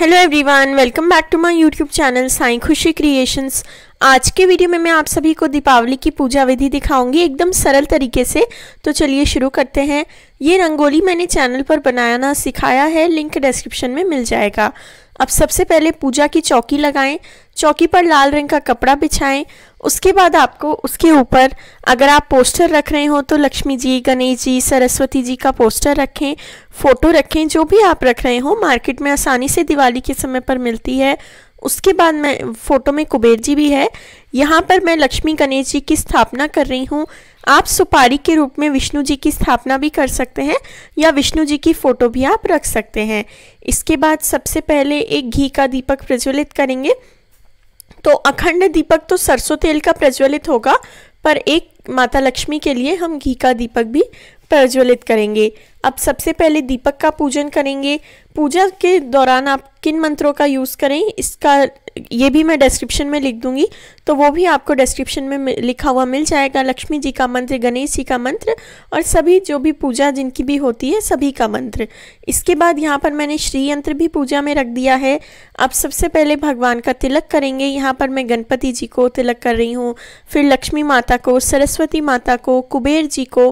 hello everyone welcome back to my YouTube channel Sai Khushi creations आज के video में मैं आप सभी को दीपावली की पूजा विधि दिखाऊंगी एकदम सरल तरीके से तो चलिए शुरू करते हैं ये रंगोली मैंने चैनल पर बनाना सिखाया है लिंक डिस्क्रिप्शन में मिल जाएगा अब सबसे पहले पूजा की चौकी लगाएं चौकी पर लाल रंग का कपड़ा बिछाएं उसके बाद आपको उसके ऊपर अगर आप पोस्टर रख रहे हो तो लक्ष्मी जी गणेश जी सरस्वती जी का पोस्टर रखें फ़ोटो रखें जो भी आप रख रहे हो मार्केट में आसानी से दिवाली के समय पर मिलती है उसके बाद मैं फ़ोटो में कुबेर जी भी है यहाँ पर मैं लक्ष्मी गणेश जी की स्थापना कर रही हूँ आप सुपारी के रूप में विष्णु जी की स्थापना भी कर सकते हैं या विष्णु जी की फ़ोटो भी आप रख सकते हैं इसके बाद सबसे पहले एक घी का दीपक प्रज्वलित करेंगे तो अखंड दीपक तो सरसों तेल का प्रज्वलित होगा पर एक माता लक्ष्मी के लिए हम घी का दीपक भी प्रज्वलित करेंगे अब सबसे पहले दीपक का पूजन करेंगे पूजा के दौरान आप किन मंत्रों का यूज़ करें इसका ये भी मैं डिस्क्रिप्शन में लिख दूंगी तो वो भी आपको डिस्क्रिप्शन में लिखा हुआ मिल जाएगा लक्ष्मी जी का मंत्र गणेश जी का मंत्र और सभी जो भी पूजा जिनकी भी होती है सभी का मंत्र इसके बाद यहाँ पर मैंने श्री यंत्र भी पूजा में रख दिया है आप सबसे पहले भगवान का तिलक करेंगे यहाँ पर मैं गणपति जी को तिलक कर रही हूँ फिर लक्ष्मी माता को सरस्वती माता को कुबेर जी को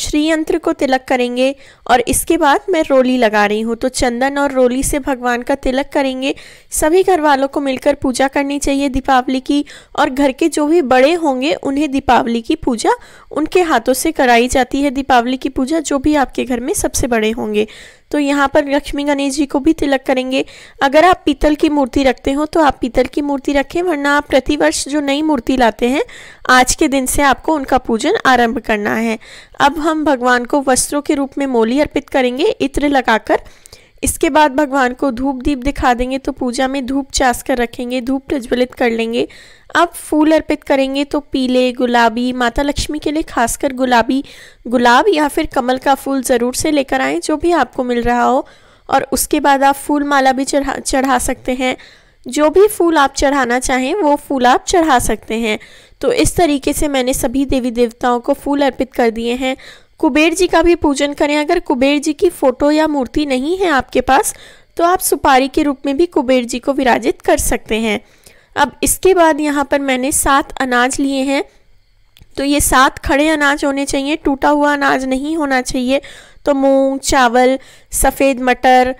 श्रीयंत्र को तिलक करेंगे और इसके बाद मैं रोली लगा रही हूँ तो चंदन और रोली से भगवान का तिलक करेंगे सभी घर वालों को मिलकर पूजा करनी चाहिए दीपावली की और घर के जो भी बड़े होंगे उन्हें दीपावली की पूजा उनके हाथों से कराई जाती है दीपावली की पूजा जो भी आपके घर में सबसे बड़े होंगे तो यहाँ पर लक्ष्मी गणेश जी को भी तिलक करेंगे अगर आप पीतल की मूर्ति रखते हो तो आप पीतल की मूर्ति रखें वरना आप प्रतिवर्ष जो नई मूर्ति लाते हैं आज के दिन से आपको उनका पूजन आरंभ करना है अब हम भगवान को वस्त्रों के रूप में मोली अर्पित करेंगे इत्र लगाकर इसके बाद भगवान को धूप दीप दिखा देंगे तो पूजा में धूप चास कर रखेंगे धूप प्रज्वलित कर लेंगे आप फूल अर्पित करेंगे तो पीले गुलाबी माता लक्ष्मी के लिए खासकर गुलाबी गुलाब या फिर कमल का फूल ज़रूर से लेकर आएँ जो भी आपको मिल रहा हो और उसके बाद आप फूल माला भी चढ़ा चढ़ा सकते हैं जो भी फूल आप चढ़ाना चाहें वो फूल आप चढ़ा सकते हैं तो इस तरीके से मैंने सभी देवी देवताओं को फूल अर्पित कर दिए हैं कुबेर जी का भी पूजन करें अगर कुबेर जी की फ़ोटो या मूर्ति नहीं है आपके पास तो आप सुपारी के रूप में भी कुबेर जी को विराजित कर सकते हैं अब इसके बाद यहाँ पर मैंने सात अनाज लिए हैं तो ये सात खड़े अनाज होने चाहिए टूटा हुआ अनाज नहीं होना चाहिए तो मूंग चावल सफ़ेद मटर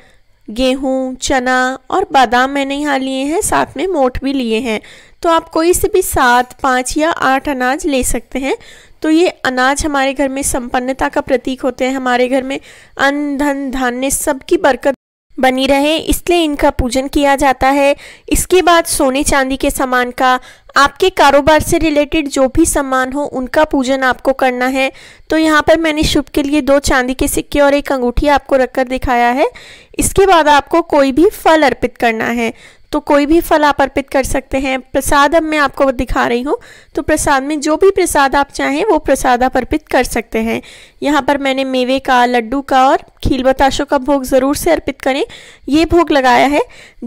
गेहूँ चना और बादाम मैंने यहाँ लिए हैं साथ में मोठ भी लिए हैं तो आप कोई से भी सात पाँच या आठ अनाज ले सकते हैं तो ये अनाज हमारे घर में संपन्नता का प्रतीक होते हैं हमारे घर में अन्न धन धान्य सबकी बरकत बनी रहे इसलिए इनका पूजन किया जाता है इसके बाद सोने चांदी के सामान का आपके कारोबार से रिलेटेड जो भी सामान हो उनका पूजन आपको करना है तो यहाँ पर मैंने शुभ के लिए दो चांदी के सिक्के और एक अंगूठी आपको रखकर दिखाया है इसके बाद आपको कोई भी फल अर्पित करना है तो कोई भी फल आप अर्पित कर सकते हैं प्रसाद अब मैं आपको दिखा रही हूँ तो प्रसाद में जो भी प्रसाद आप चाहें वो प्रसाद आप अर्पित कर सकते हैं यहाँ पर मैंने मेवे का लड्डू का और खील बताशों का भोग ज़रूर से अर्पित करें ये भोग लगाया है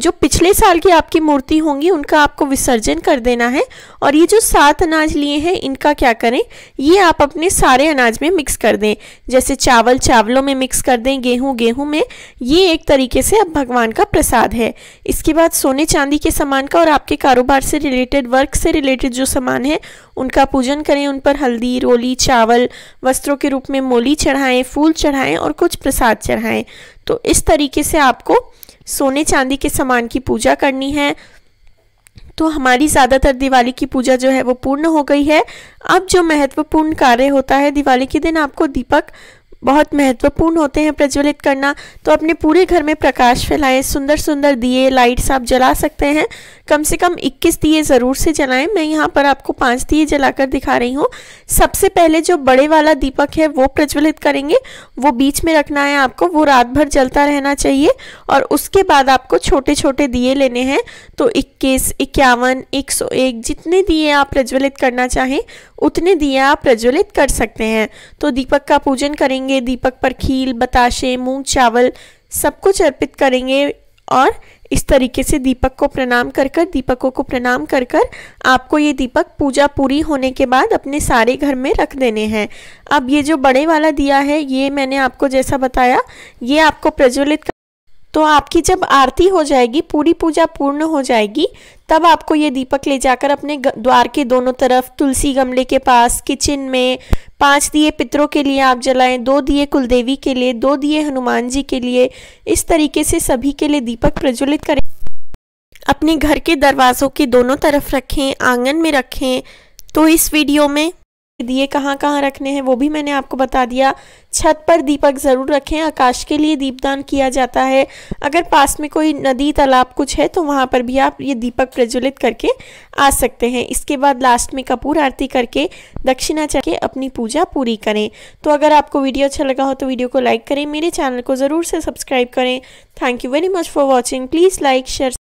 जो पिछले साल की आपकी मूर्ति होंगी उनका आपको विसर्जन कर देना है और ये जो सात अनाज लिए हैं इनका क्या करें ये आप अपने सारे अनाज में मिक्स कर दें जैसे चावल चावलों में मिक्स कर दें गेहूँ गेहूँ में ये एक तरीके से अब भगवान का प्रसाद है इसके बाद सोने सोने चांदी के सामान का और आपके कारोबार से रिलेटेड वर्क से रिलेटेड जो सामान है उनका पूजन करें उन पर हल्दी रोली चावल वस्त्रों के रूप में मोली चढ़ाएं फूल चढ़ाएं और कुछ प्रसाद चढ़ाएं तो इस तरीके से आपको सोने चांदी के सामान की पूजा करनी है तो हमारी ज़्यादातर दिवाली की पूजा जो है वो पूर्ण हो गई है अब जो महत्वपूर्ण कार्य होता है दिवाली के दिन आपको दीपक बहुत महत्वपूर्ण होते हैं प्रज्वलित करना तो अपने पूरे घर में प्रकाश फैलाएं सुंदर सुंदर दिए लाइट्स आप जला सकते हैं कम से कम 21 दिए ज़रूर से जलाएं मैं यहाँ पर आपको पांच दिए जलाकर दिखा रही हूँ सबसे पहले जो बड़े वाला दीपक है वो प्रज्वलित करेंगे वो बीच में रखना है आपको वो रात भर जलता रहना चाहिए और उसके बाद आपको छोटे छोटे दिए लेने हैं तो इक्कीस इक्यावन एक सौ एक जितने दिए आप प्रज्वलित करना चाहें उतने दिए आप प्रज्वलित कर सकते हैं तो दीपक का पूजन करेंगे करेंगे दीपक पर खील बताशे मूंग चावल सब कुछ अर्पित करेंगे और इस तरीके से दीपक को प्रणाम कर कर दीपकों को प्रणाम कर कर आपको ये दीपक पूजा पूरी होने के बाद अपने सारे घर में रख देने हैं अब ये जो बड़े वाला दिया है ये मैंने आपको जैसा बताया ये आपको प्रज्वलित तो आपकी जब आरती हो जाएगी पूरी पूजा पूर्ण हो जाएगी तब आपको ये दीपक ले जाकर अपने द्वार के दोनों तरफ तुलसी गमले के पास किचन में पांच दिए पितरों के लिए आप जलाएं दो दिए कुलदेवी के लिए दो दिए हनुमान जी के लिए इस तरीके से सभी के लिए दीपक प्रज्वलित करें अपने घर के दरवाज़ों के दोनों तरफ रखें आंगन में रखें तो इस वीडियो में दिए कहाँ कहाँ रखने हैं वो भी मैंने आपको बता दिया छत पर दीपक ज़रूर रखें आकाश के लिए दीपदान किया जाता है अगर पास में कोई नदी तालाब कुछ है तो वहाँ पर भी आप ये दीपक प्रज्वलित करके आ सकते हैं इसके बाद लास्ट में कपूर आरती करके दक्षिणा चढ़ के अपनी पूजा पूरी करें तो अगर आपको वीडियो अच्छा लगा हो तो वीडियो को लाइक करें मेरे चैनल को ज़रूर से सब्सक्राइब करें thank you very much for watching please like share